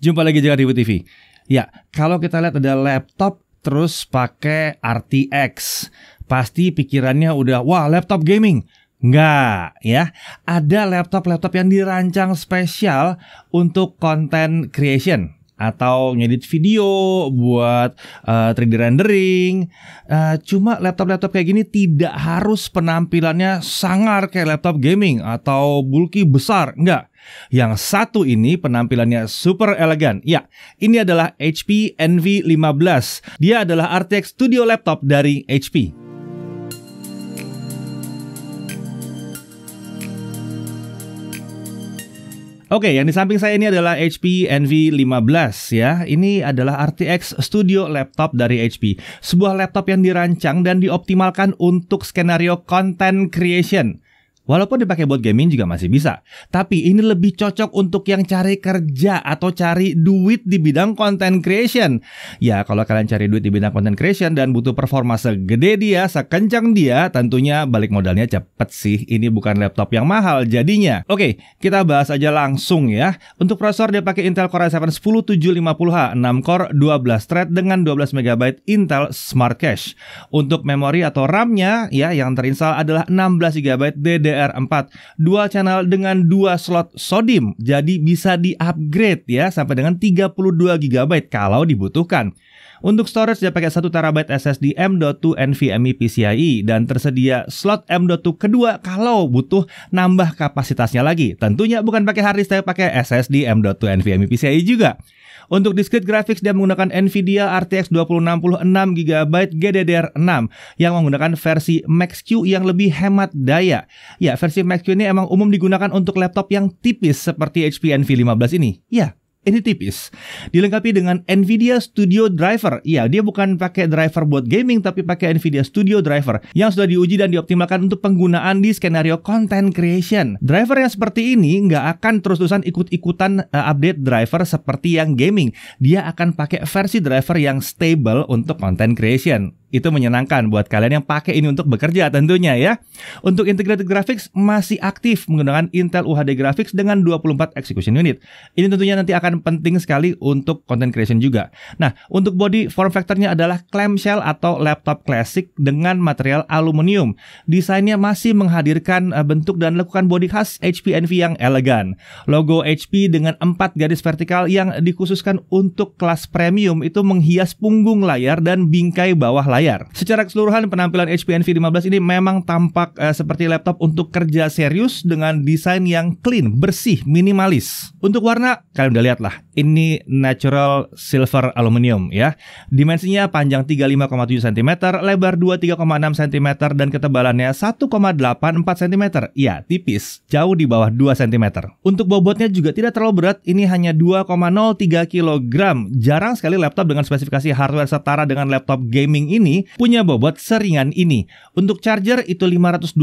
Jumpa lagi di TV. Ya, kalau kita lihat ada laptop terus pakai RTX, pasti pikirannya udah wah laptop gaming. Enggak, ya, ada laptop-laptop yang dirancang spesial untuk konten creation atau ngedit video buat uh, eh, 3D rendering. Uh, cuma laptop-laptop kayak gini tidak harus penampilannya sangar kayak laptop gaming atau bulky besar, enggak. Yang satu ini penampilannya super elegan. Ya, ini adalah HP Envy 15 Dia adalah RTX Studio Laptop dari HP. Oke, yang di samping saya ini adalah HP Envy 15 ya. Ini adalah RTX Studio laptop dari HP. Sebuah laptop yang dirancang dan dioptimalkan untuk skenario content creation. Walaupun dipakai buat gaming juga masih bisa. Tapi ini lebih cocok untuk yang cari kerja atau cari duit di bidang content creation. Ya, kalau kalian cari duit di bidang content creation dan butuh performa segede dia, sekencang dia, tentunya balik modalnya cepet sih. Ini bukan laptop yang mahal jadinya. Oke, kita bahas aja langsung ya. Untuk prosesor dia pakai Intel Core i7 10750H, 6 core, 12 thread dengan 12 MB Intel Smart Cache. Untuk memori atau RAM-nya ya yang terinstal adalah 16 GB DDR DDR4 dual channel dengan dua slot SODIM jadi bisa di-upgrade ya sampai dengan 32 GB kalau dibutuhkan. Untuk storage dia pakai 1 TB SSD M.2 NVMe PCIe dan tersedia slot M.2 kedua kalau butuh nambah kapasitasnya lagi. Tentunya bukan pakai hard disk tapi pakai SSD M.2 NVMe PCIe juga. Untuk discrete graphics dia menggunakan Nvidia RTX 2060 6GB GDDR6 yang menggunakan versi Max-Q yang lebih hemat daya. Ya, versi Max-Q ini emang umum digunakan untuk laptop yang tipis seperti HP NV15 ini. Ya, ini tipis. Dilengkapi dengan Nvidia Studio Driver. Iya, dia bukan pakai driver buat gaming tapi pakai Nvidia Studio Driver yang sudah diuji dan dioptimalkan untuk penggunaan di skenario content creation. Driver yang seperti ini nggak akan terus-terusan ikut-ikutan eh, update driver seperti yang gaming. Dia akan pakai versi driver yang stable untuk content creation itu menyenangkan buat kalian yang pakai ini untuk bekerja tentunya ya. Untuk integrated graphics masih aktif menggunakan Intel UHD Graphics dengan 24 execution unit. Ini tentunya nanti akan akan penting sekali untuk content creation juga. Nah, untuk body form factornya adalah clamshell atau laptop klasik dengan material aluminium. Desainnya masih menghadirkan eh, bentuk dan lekukan body khas HP Envy yang elegan. Logo HP dengan empat garis vertikal yang dikhususkan untuk kelas premium itu menghias punggung layar dan bingkai bawah layar. Secara keseluruhan penampilan HP Envy 15 ini memang tampak eh, seperti laptop untuk kerja serius dengan desain yang clean, bersih, minimalis. Untuk warna, kalian udah lihat lihatlah, ini natural silver aluminium ya. Dimensinya panjang 35,7 cm, lebar 23,6 cm, dan ketebalannya 1,84 cm. Ya, tipis, jauh di bawah 2 cm. Untuk bobotnya juga tidak terlalu berat, ini hanya 2,03 kg. Jarang sekali laptop dengan spesifikasi hardware setara dengan laptop gaming ini punya bobot seringan ini. Untuk charger itu 526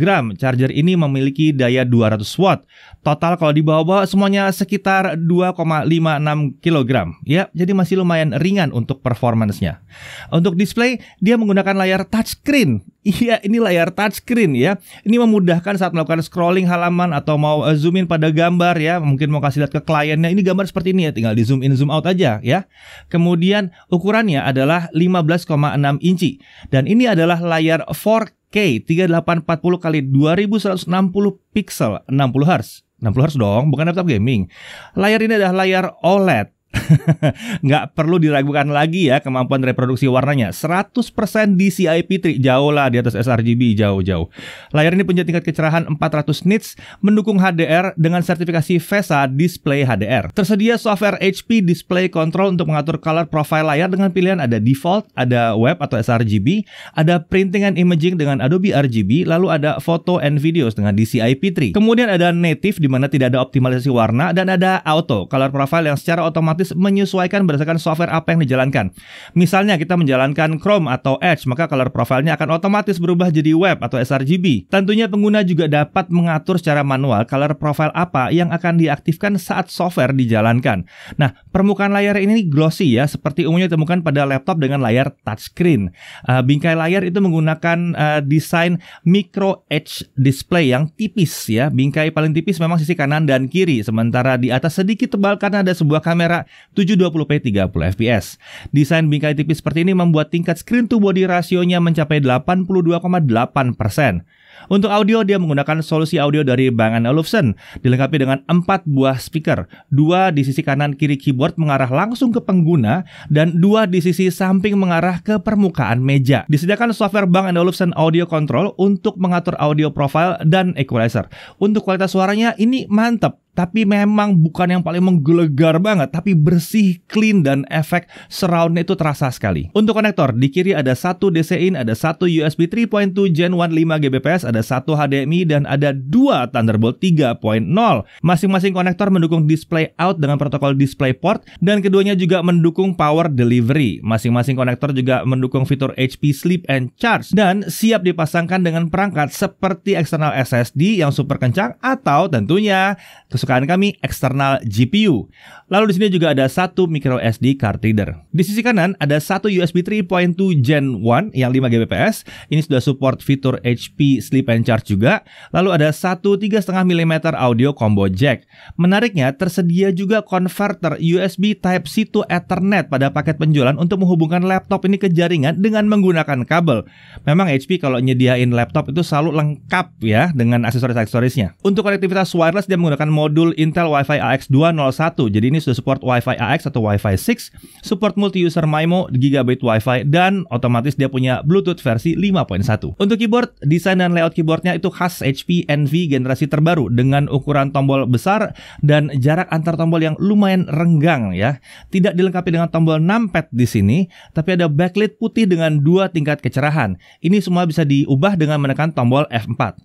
gram. Charger ini memiliki daya 200 watt. Total kalau dibawa-bawa semuanya sekitar 2 2,56 kg. Ya, jadi masih lumayan ringan untuk performancenya. Untuk display, dia menggunakan layar touchscreen. Iya, ini layar touchscreen ya. Ini memudahkan saat melakukan scrolling halaman atau mau eh, zoom in pada gambar ya. Mungkin mau kasih lihat ke kliennya. Ini gambar seperti ini ya, tinggal di zoom in zoom out aja ya. Kemudian ukurannya adalah 15,6 inci dan ini adalah layar 4K 3840 x 2160 pixel 60 Hz. 60 nah, Hz dong, bukan laptop gaming. Layar ini adalah layar OLED nggak perlu diragukan lagi ya kemampuan reproduksi warnanya 100% DCI P3 jauh lah di atas sRGB jauh-jauh layar ini punya tingkat kecerahan 400 nits mendukung HDR dengan sertifikasi VESA Display HDR tersedia software HP Display Control untuk mengatur color profile layar dengan pilihan ada default ada web atau sRGB ada printing and imaging dengan Adobe RGB lalu ada foto and videos dengan DCI P3 kemudian ada native di mana tidak ada optimalisasi warna dan ada auto color profile yang secara otomatis otomatis menyesuaikan berdasarkan software apa yang dijalankan. Misalnya kita menjalankan Chrome atau Edge, maka color profile-nya akan otomatis berubah jadi web atau sRGB. Tentunya pengguna juga dapat mengatur secara manual color profile apa yang akan diaktifkan saat software dijalankan. Nah, permukaan layar ini glossy ya, seperti umumnya ditemukan pada laptop dengan layar touchscreen. Uh, bingkai layar itu menggunakan uh, desain micro edge display yang tipis ya. Bingkai paling tipis memang sisi kanan dan kiri, sementara di atas sedikit tebal karena ada sebuah kamera 720p 30 fps. Desain bingkai tipis seperti ini membuat tingkat screen to body rasionya mencapai 82,8%. Untuk audio, dia menggunakan solusi audio dari Bang Olufsen, dilengkapi dengan 4 buah speaker, dua di sisi kanan kiri keyboard mengarah langsung ke pengguna, dan dua di sisi samping mengarah ke permukaan meja. Disediakan software Bang Olufsen Audio Control untuk mengatur audio profile dan equalizer. Untuk kualitas suaranya, ini mantep tapi memang bukan yang paling menggelegar banget, tapi bersih, clean, dan efek surroundnya itu terasa sekali. Untuk konektor, di kiri ada satu DC in, ada satu USB 3.2 Gen 1 5 Gbps, ada satu HDMI, dan ada dua Thunderbolt 3.0. Masing-masing konektor mendukung display out dengan protokol Display Port, dan keduanya juga mendukung power delivery. Masing-masing konektor juga mendukung fitur HP Sleep and Charge, dan siap dipasangkan dengan perangkat seperti external SSD yang super kencang atau tentunya kesukaan kami eksternal GPU. Lalu di sini juga ada satu micro SD card reader. Di sisi kanan ada satu USB 3.2 Gen 1 yang 5 Gbps. Ini sudah support fitur HP Sleep and Charge juga. Lalu ada satu 3,5 mm audio combo jack. Menariknya tersedia juga converter USB Type-C to Ethernet pada paket penjualan untuk menghubungkan laptop ini ke jaringan dengan menggunakan kabel. Memang HP kalau nyediain laptop itu selalu lengkap ya dengan aksesoris-aksesorisnya. Untuk konektivitas wireless dia menggunakan mode modul Intel Wi-Fi AX201. Jadi ini sudah support Wi-Fi AX atau Wi-Fi 6, support multi-user MIMO, gigabit Wi-Fi, dan otomatis dia punya Bluetooth versi 5.1. Untuk keyboard, desain dan layout keyboardnya itu khas HP Envy generasi terbaru dengan ukuran tombol besar dan jarak antar tombol yang lumayan renggang ya. Tidak dilengkapi dengan tombol numpad di sini, tapi ada backlit putih dengan dua tingkat kecerahan. Ini semua bisa diubah dengan menekan tombol F4.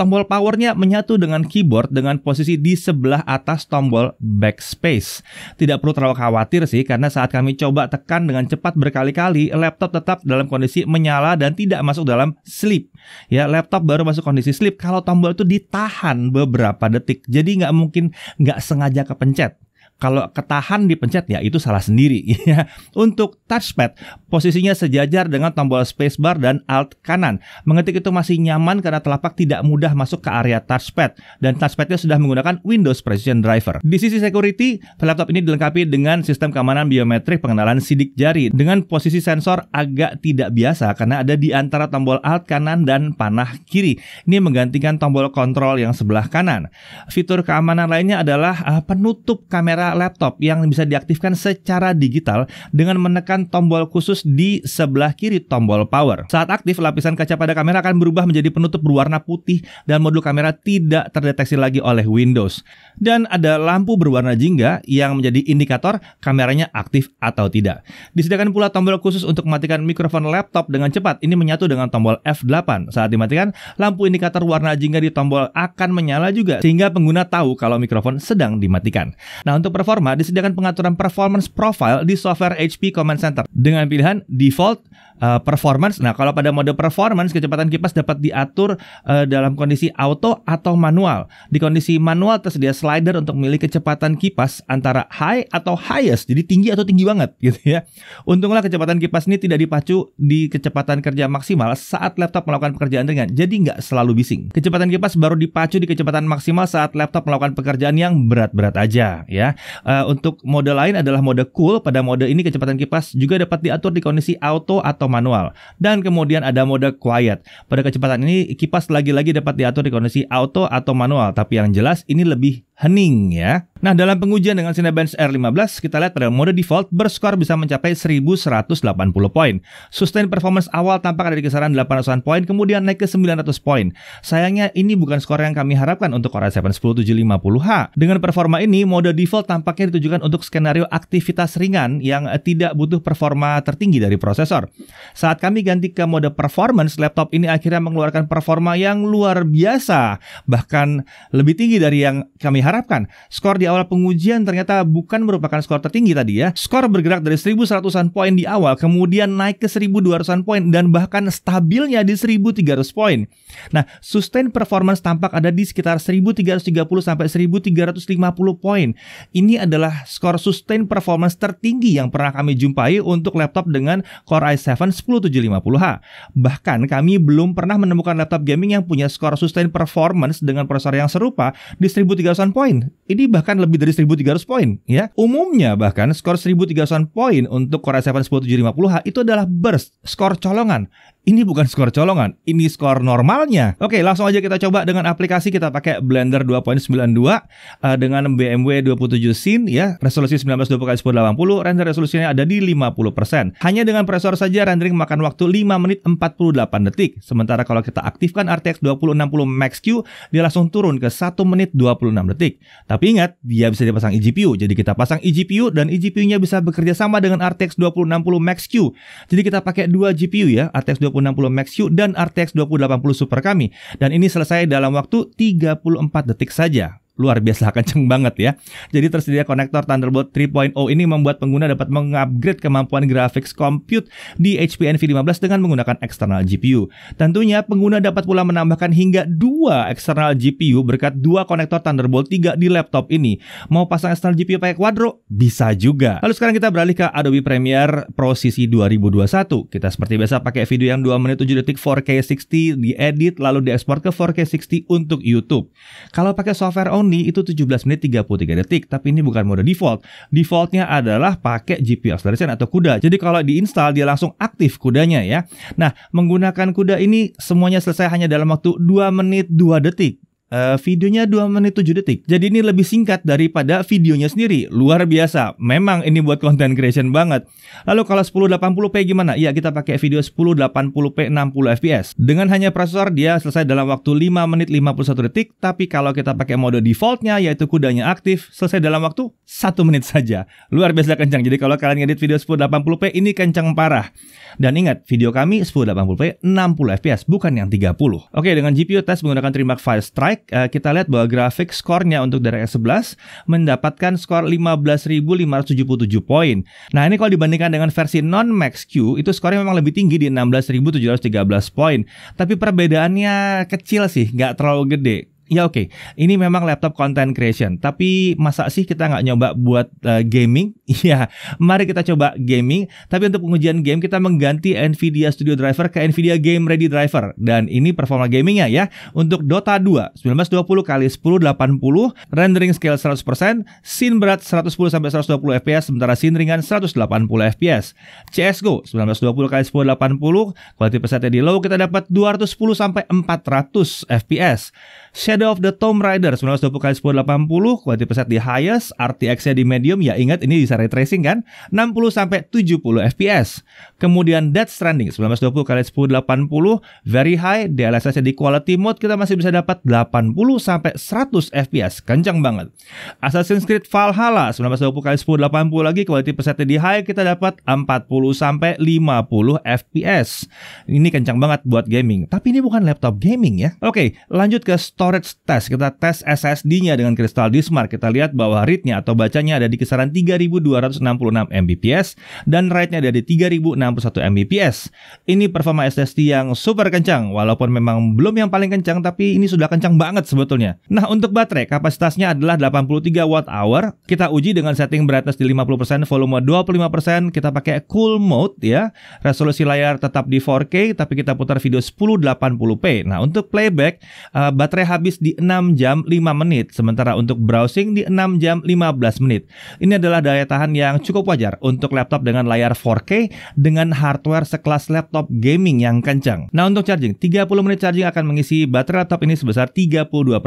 Tombol powernya menyatu dengan keyboard dengan posisi di sebelah atas tombol backspace. Tidak perlu terlalu khawatir sih, karena saat kami coba tekan dengan cepat berkali-kali, laptop tetap dalam kondisi menyala dan tidak masuk dalam sleep. Ya, laptop baru masuk kondisi sleep kalau tombol itu ditahan beberapa detik. Jadi nggak mungkin nggak sengaja kepencet. Kalau ketahan dipencet ya itu salah sendiri. Ya. Untuk touchpad, posisinya sejajar dengan tombol spacebar dan alt kanan. Mengetik itu masih nyaman karena telapak tidak mudah masuk ke area touchpad. Dan touchpadnya sudah menggunakan Windows Precision Driver. Di sisi security, laptop ini dilengkapi dengan sistem keamanan biometrik pengenalan sidik jari dengan posisi sensor agak tidak biasa karena ada di antara tombol alt kanan dan panah kiri. Ini menggantikan tombol kontrol yang sebelah kanan. Fitur keamanan lainnya adalah eh, penutup kamera laptop yang bisa diaktifkan secara digital dengan menekan tombol khusus di sebelah kiri tombol power. Saat aktif, lapisan kaca pada kamera akan berubah menjadi penutup berwarna putih dan modul kamera tidak terdeteksi lagi oleh Windows. Dan ada lampu berwarna jingga yang menjadi indikator kameranya aktif atau tidak. Disediakan pula tombol khusus untuk mematikan mikrofon laptop dengan cepat. Ini menyatu dengan tombol F8. Saat dimatikan, lampu indikator warna jingga di tombol akan menyala juga sehingga pengguna tahu kalau mikrofon sedang dimatikan. Nah, untuk performa disediakan pengaturan performance profile di software HP Command Center dengan pilihan default, uh, performance. Nah, kalau pada mode performance kecepatan kipas dapat diatur uh, dalam kondisi auto atau manual. Di kondisi manual tersedia slider untuk memilih kecepatan kipas antara high atau highest, jadi tinggi atau tinggi banget gitu ya. Untunglah kecepatan kipas ini tidak dipacu di kecepatan kerja maksimal saat laptop melakukan pekerjaan ringan. Jadi nggak selalu bising. Kecepatan kipas baru dipacu di kecepatan maksimal saat laptop melakukan pekerjaan yang berat-berat aja ya. Uh, untuk mode lain adalah mode cool. Pada mode ini kecepatan kipas juga dapat diatur di kondisi auto atau manual. Dan kemudian ada mode quiet. Pada kecepatan ini kipas lagi-lagi dapat diatur di kondisi auto atau manual, tapi yang jelas ini lebih hening ya. Nah, dalam pengujian dengan Cinebench R15, kita lihat pada mode default, berskor bisa mencapai 1180 poin. Sustain performance awal tampak ada di kisaran 800-an poin, kemudian naik ke 900 poin. Sayangnya, ini bukan skor yang kami harapkan untuk Core i7 10750H. Dengan performa ini, mode default tampaknya ditujukan untuk skenario aktivitas ringan yang eh, tidak butuh performa tertinggi dari prosesor. Saat kami ganti ke mode performance, laptop ini akhirnya mengeluarkan performa yang luar biasa, bahkan lebih tinggi dari yang kami harapkan diharapkan. Skor di awal pengujian ternyata bukan merupakan skor tertinggi tadi ya. Skor bergerak dari 1100-an poin di awal, kemudian naik ke 1200-an poin, dan bahkan stabilnya di 1300 poin. Nah, sustain performance tampak ada di sekitar 1330 sampai 1350 poin. Ini adalah skor sustain performance tertinggi yang pernah kami jumpai untuk laptop dengan Core i7 10750H. Bahkan kami belum pernah menemukan laptop gaming yang punya skor sustain performance dengan prosesor yang serupa di 1300 poin poin. Ini bahkan lebih dari 1300 poin ya. Umumnya bahkan skor 1300-an poin untuk Korea 7 10750H itu adalah burst, skor colongan ini bukan skor colongan, ini skor normalnya. Oke, langsung aja kita coba dengan aplikasi kita pakai Blender 2.92 uh, eh, dengan BMW 27 scene ya, resolusi 1920x1080, render resolusinya ada di 50%. Hanya dengan presor saja rendering makan waktu 5 menit 48 detik. Sementara kalau kita aktifkan RTX 2060 Max Q, dia langsung turun ke 1 menit 26 detik. Tapi ingat, dia bisa dipasang eGPU. Jadi kita pasang eGPU dan eGPU-nya bisa bekerja sama dengan RTX 2060 Max Q. Jadi kita pakai 2 GPU ya, RTX 20 2060 Max Q dan RTX 2080 Super kami. Dan ini selesai dalam waktu 34 detik saja luar biasa kenceng banget ya. Jadi tersedia konektor Thunderbolt 3.0 ini membuat pengguna dapat mengupgrade kemampuan graphics compute di HP NV15 dengan menggunakan eksternal GPU. Tentunya pengguna dapat pula menambahkan hingga dua eksternal GPU berkat dua konektor Thunderbolt 3 di laptop ini. Mau pasang eksternal GPU pakai Quadro? Bisa juga. Lalu sekarang kita beralih ke Adobe Premiere Pro CC 2021. Kita seperti biasa pakai video yang 2 menit 7 detik 4K 60 diedit lalu diekspor ke 4K 60 untuk YouTube. Kalau pakai software own ini itu 17 menit 33 detik, tapi ini bukan mode default. Defaultnya adalah pakai GPU acceleration atau kuda. Jadi kalau diinstal dia langsung aktif kudanya ya. Nah, menggunakan kuda ini semuanya selesai hanya dalam waktu 2 menit 2 detik. Uh, videonya 2 menit 7 detik. Jadi ini lebih singkat daripada videonya sendiri. Luar biasa. Memang ini buat content creation banget. Lalu kalau 1080p gimana? Ya kita pakai video 1080p 60 fps. Dengan hanya prosesor dia selesai dalam waktu 5 menit 51 detik. Tapi kalau kita pakai mode defaultnya yaitu kudanya aktif selesai dalam waktu 1 menit saja. Luar biasa kencang. Jadi kalau kalian edit video 1080p ini kencang parah. Dan ingat video kami 1080p 60 fps bukan yang 30. Oke dengan GPU test menggunakan Trimark Fire Strike Eh, kita lihat bahwa grafik skornya untuk dari S11 mendapatkan skor 15.577 poin. Nah, ini kalau dibandingkan dengan versi non Max Q itu skornya memang lebih tinggi di 16.713 poin. Tapi perbedaannya kecil sih, nggak terlalu gede. Ya oke, okay. ini memang laptop content creation. Tapi masa sih kita nggak nyoba buat uh, gaming? Ya, mari kita coba gaming. Tapi untuk pengujian game kita mengganti Nvidia Studio Driver ke Nvidia Game Ready Driver. Dan ini performa gamingnya ya. Untuk Dota 2, 1920 kali 1080, rendering scale 100%, scene berat 110 sampai 120 fps, sementara scene ringan 180 fps. CS:GO 1920 kali 1080, quality presetnya di low kita dapat 210 sampai 400 fps. Shadow Shadow of the Tomb Raider 1920 x 1080 quality preset di highest, RTX-nya di medium ya ingat ini bisa retracing kan 60 sampai 70 fps. Kemudian Dead Stranding 1920 x 1080 very high, DLSS-nya di quality mode kita masih bisa dapat 80 sampai 100 fps, kencang banget. Assassin's Creed Valhalla 1920 x 1080 lagi quality presetnya di high kita dapat 40 sampai 50 fps. Ini kencang banget buat gaming. Tapi ini bukan laptop gaming ya. Oke, lanjut ke storage tes kita tes SSD-nya dengan kristal Dismar. Kita lihat bahwa read-nya atau bacanya ada di kisaran 3266 Mbps dan write-nya ada di 3061 Mbps. Ini performa SSD yang super kencang, walaupun memang belum yang paling kencang, tapi ini sudah kencang banget sebetulnya. Nah, untuk baterai, kapasitasnya adalah 83 watt hour. Kita uji dengan setting brightness di 50%, volume 25%, kita pakai cool mode ya. Resolusi layar tetap di 4K, tapi kita putar video 1080p. Nah, untuk playback, eh, baterai habis di 6 jam 5 menit, sementara untuk browsing di 6 jam 15 menit. Ini adalah daya tahan yang cukup wajar untuk laptop dengan layar 4K dengan hardware sekelas laptop gaming yang kencang. Nah untuk charging, 30 menit charging akan mengisi baterai laptop ini sebesar 32%, 1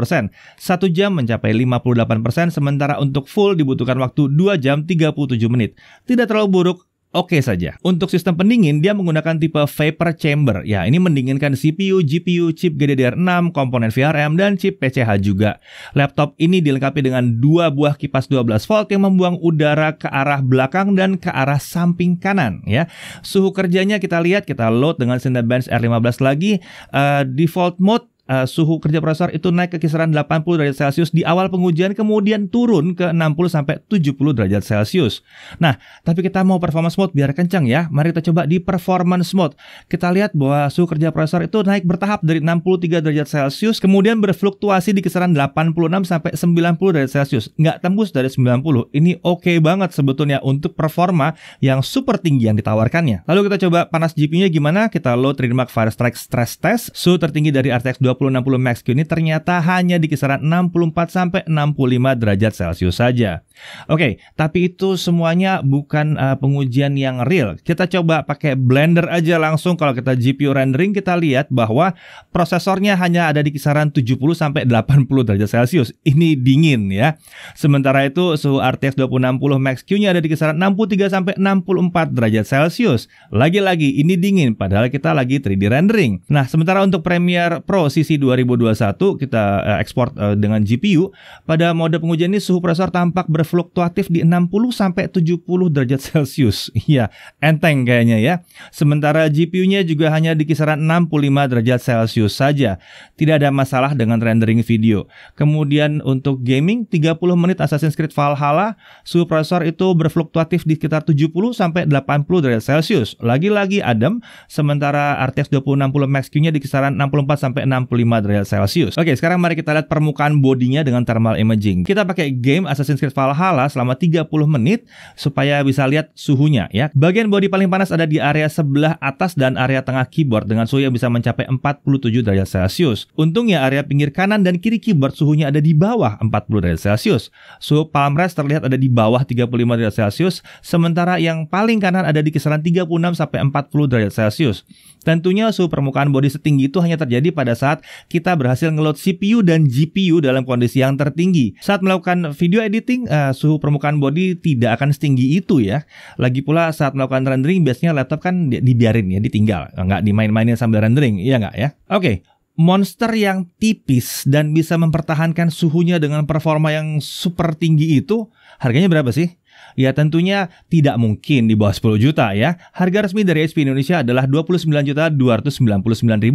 jam mencapai 58%, sementara untuk full dibutuhkan waktu 2 jam 37 menit. Tidak terlalu buruk, oke okay saja. Untuk sistem pendingin, dia menggunakan tipe vapor chamber. Ya, ini mendinginkan CPU, GPU, chip GDDR6, komponen VRM, dan chip PCH juga. Laptop ini dilengkapi dengan dua buah kipas 12 volt yang membuang udara ke arah belakang dan ke arah samping kanan. Ya, Suhu kerjanya kita lihat, kita load dengan Cinebench R15 lagi. Uh, default mode uh, suhu kerja prosesor itu naik ke kisaran 80 derajat Celcius di awal pengujian kemudian turun ke 60 sampai 70 derajat Celcius. Nah, tapi kita mau performance mode biar kencang ya. Mari kita coba di performance mode. Kita lihat bahwa suhu kerja prosesor itu naik bertahap dari 63 derajat Celcius kemudian berfluktuasi di kisaran 86 sampai 90 derajat Celcius. Nggak tembus dari 90. Ini oke okay banget sebetulnya untuk performa yang super tinggi yang ditawarkannya. Lalu kita coba panas GPU-nya gimana? Kita load Trimark Fire Strike Stress Test. Suhu tertinggi dari RTX 20 2060 Max Q ini ternyata hanya di kisaran 64 sampai 65 derajat Celcius saja. Oke, okay, tapi itu semuanya bukan uh, pengujian yang real. Kita coba pakai Blender aja langsung kalau kita GPU rendering kita lihat bahwa prosesornya hanya ada di kisaran 70 sampai 80 derajat Celcius. Ini dingin ya. Sementara itu suhu RTX 2060 Max Q-nya ada di kisaran 63 sampai 64 derajat Celcius. Lagi-lagi ini dingin padahal kita lagi 3D rendering. Nah, sementara untuk Premiere Pro si posisi 2021 kita uh, ekspor uh, dengan GPU, pada mode pengujian ini suhu prosesor tampak berfluktuatif di 60 sampai 70 derajat Celcius. Iya, enteng kayaknya ya. Sementara GPU-nya juga hanya di kisaran 65 derajat Celcius saja. Tidak ada masalah dengan rendering video. Kemudian untuk gaming 30 menit Assassin's Creed Valhalla, suhu prosesor itu berfluktuatif di sekitar 70 sampai 80 derajat Celcius. Lagi-lagi adem, sementara RTX 2060 Max Q-nya di kisaran 64 sampai 60 45 derajat Celcius. Oke, sekarang mari kita lihat permukaan bodinya dengan thermal imaging. Kita pakai game Assassin's Creed Valhalla selama 30 menit supaya bisa lihat suhunya ya. Bagian bodi paling panas ada di area sebelah atas dan area tengah keyboard dengan suhu yang bisa mencapai 47 derajat Celcius. Untungnya area pinggir kanan dan kiri keyboard suhunya ada di bawah 40 derajat Celcius. Suhu palm rest terlihat ada di bawah 35 derajat Celcius, sementara yang paling kanan ada di kisaran 36 sampai 40 derajat Celcius. Tentunya suhu permukaan bodi setinggi itu hanya terjadi pada saat kita berhasil ngeload CPU dan GPU dalam kondisi yang tertinggi. Saat melakukan video editing, uh, suhu permukaan body tidak akan setinggi itu ya. Lagi pula saat melakukan rendering, biasanya laptop kan dibiarin ya, ditinggal. Nggak dimain-mainin sambil rendering, iya nggak ya? Oke, okay monster yang tipis dan bisa mempertahankan suhunya dengan performa yang super tinggi itu harganya berapa sih? Ya tentunya tidak mungkin di bawah 10 juta ya. Harga resmi dari HP Indonesia adalah 29.299.000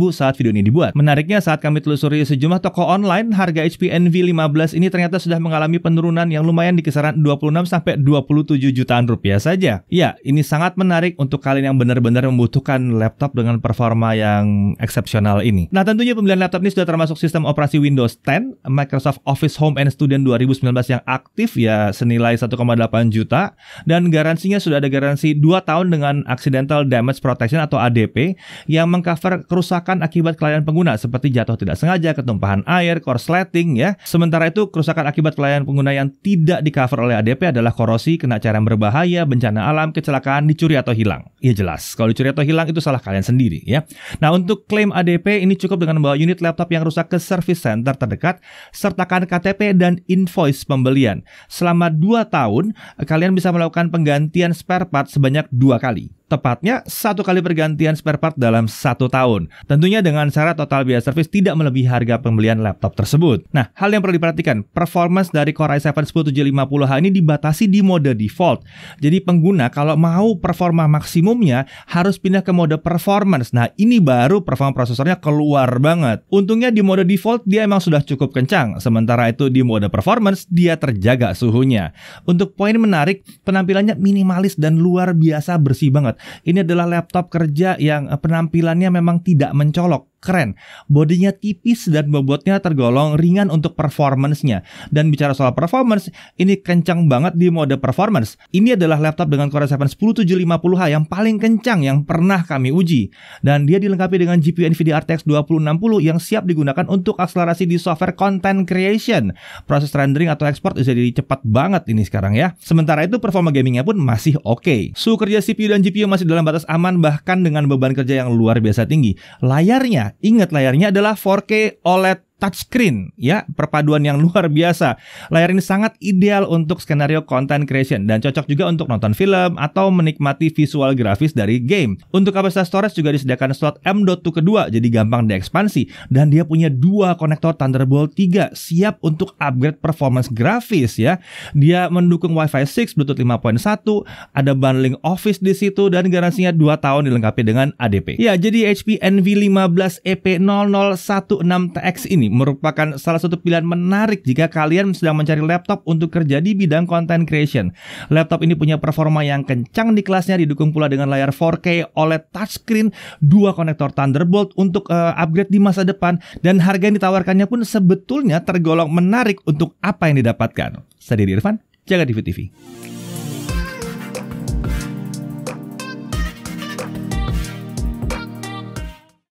saat video ini dibuat. Menariknya saat kami telusuri sejumlah toko online, harga HP NV15 ini ternyata sudah mengalami penurunan yang lumayan di kisaran 26 sampai 27 jutaan rupiah saja. Ya, ini sangat menarik untuk kalian yang benar-benar membutuhkan laptop dengan performa yang eksepsional ini. Nah, tentunya pembelian laptop ini sudah termasuk sistem operasi Windows 10, Microsoft Office Home and Student 2019 yang aktif ya senilai 1,8 juta juta dan garansinya sudah ada garansi 2 tahun dengan accidental damage protection atau ADP yang mengcover kerusakan akibat kelalaian pengguna seperti jatuh tidak sengaja, ketumpahan air, korsleting ya. Sementara itu kerusakan akibat kelalaian pengguna yang tidak dicover oleh ADP adalah korosi, kena cara yang berbahaya, bencana alam, kecelakaan, dicuri atau hilang. Ya jelas, kalau dicuri atau hilang itu salah kalian sendiri ya. Nah, untuk klaim ADP ini cukup dengan membawa unit laptop yang rusak ke service center terdekat sertakan KTP dan invoice pembelian. Selama 2 tahun, kalian bisa melakukan penggantian spare part sebanyak dua kali. Tepatnya satu kali pergantian spare part dalam satu tahun. Tentunya dengan syarat total biaya servis tidak melebihi harga pembelian laptop tersebut. Nah, hal yang perlu diperhatikan, performance dari Core i7 10750H ini dibatasi di mode default. Jadi pengguna kalau mau performa maksimumnya harus pindah ke mode performance. Nah, ini baru performa prosesornya keluar banget. Untungnya di mode default dia emang sudah cukup kencang. Sementara itu di mode performance dia terjaga suhunya. Untuk poin menarik, penampilannya minimalis dan luar biasa bersih banget ini adalah laptop kerja yang eh, penampilannya memang tidak mencolok keren. Bodinya tipis dan bobotnya tergolong ringan untuk performance-nya. Dan bicara soal performance, ini kencang banget di mode performance. Ini adalah laptop dengan Core 7 10750H yang paling kencang yang pernah kami uji. Dan dia dilengkapi dengan GPU NVIDIA RTX 2060 yang siap digunakan untuk akselerasi di software content creation. Proses rendering atau ekspor bisa jadi cepat banget ini sekarang ya. Sementara itu performa gamingnya pun masih oke. Okay. Suhu kerja CPU dan GPU masih dalam batas aman bahkan dengan beban kerja yang luar biasa tinggi. Layarnya ingat layarnya adalah 4K OLED touchscreen ya perpaduan yang luar biasa. Layar ini sangat ideal untuk skenario content creation dan cocok juga untuk nonton film atau menikmati visual grafis dari game. Untuk kapasitas storage juga disediakan slot M.2 kedua jadi gampang diekspansi dan dia punya dua konektor Thunderbolt 3 siap untuk upgrade performance grafis ya. Dia mendukung WiFi 6, Bluetooth 5.1, ada bundling Office di situ dan garansinya 2 tahun dilengkapi dengan ADP. Ya, jadi HP NV15 EP0016TX ini merupakan salah satu pilihan menarik jika kalian sedang mencari laptop untuk kerja di bidang content creation. Laptop ini punya performa yang kencang di kelasnya didukung pula dengan layar 4K OLED touchscreen, dua konektor Thunderbolt untuk uh, upgrade di masa depan dan harga yang ditawarkannya pun sebetulnya tergolong menarik untuk apa yang didapatkan. Saya Irfan, jaga TV TV.